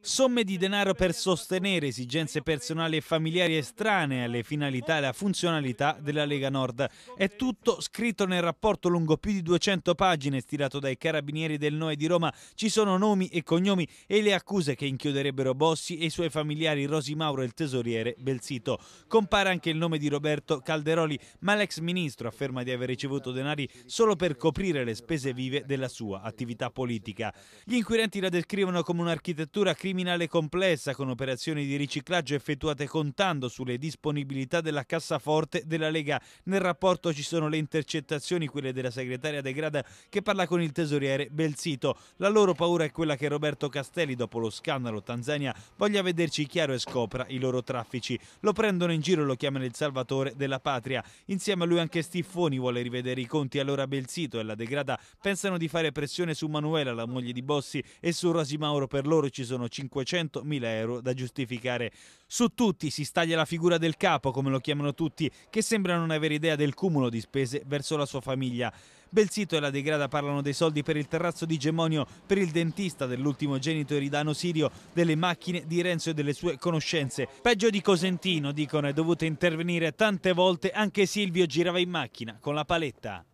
Somme di denaro per sostenere esigenze personali e familiari estranee alle finalità e alla funzionalità della Lega Nord. È tutto scritto nel rapporto lungo più di 200 pagine stilato dai carabinieri del Noe di Roma. Ci sono nomi e cognomi e le accuse che inchiuderebbero Bossi e i suoi familiari Rosi Mauro e il tesoriere Belsito. Compare anche il nome di Roberto Calderoli, ma l'ex ministro afferma di aver ricevuto denari solo per coprire le spese vive della sua attività politica. Gli inquirenti la descrivono come un'architettura criminale complessa con operazioni di riciclaggio effettuate contando sulle disponibilità della cassaforte della Lega. Nel rapporto ci sono le intercettazioni, quelle della segretaria De Grada che parla con il tesoriere Belzito. La loro paura è quella che Roberto Castelli, dopo lo scandalo Tanzania, voglia vederci chiaro e scopra i loro traffici. Lo prendono in giro e lo chiamano il salvatore della patria. Insieme a lui anche Stiffoni vuole rivedere i conti. Allora Belzito e la De Grada pensano di fare pressione su Manuela, la moglie di Bossi, e su Rosimauro euro, per loro ci sono 500.000 euro da giustificare. Su tutti si staglia la figura del capo, come lo chiamano tutti, che sembra non avere idea del cumulo di spese verso la sua famiglia. Belsito e la Degrada parlano dei soldi per il terrazzo di Gemonio, per il dentista dell'ultimo genito eridano sirio, delle macchine di Renzo e delle sue conoscenze. Peggio di Cosentino, dicono, è dovuto intervenire tante volte anche Silvio girava in macchina con la paletta.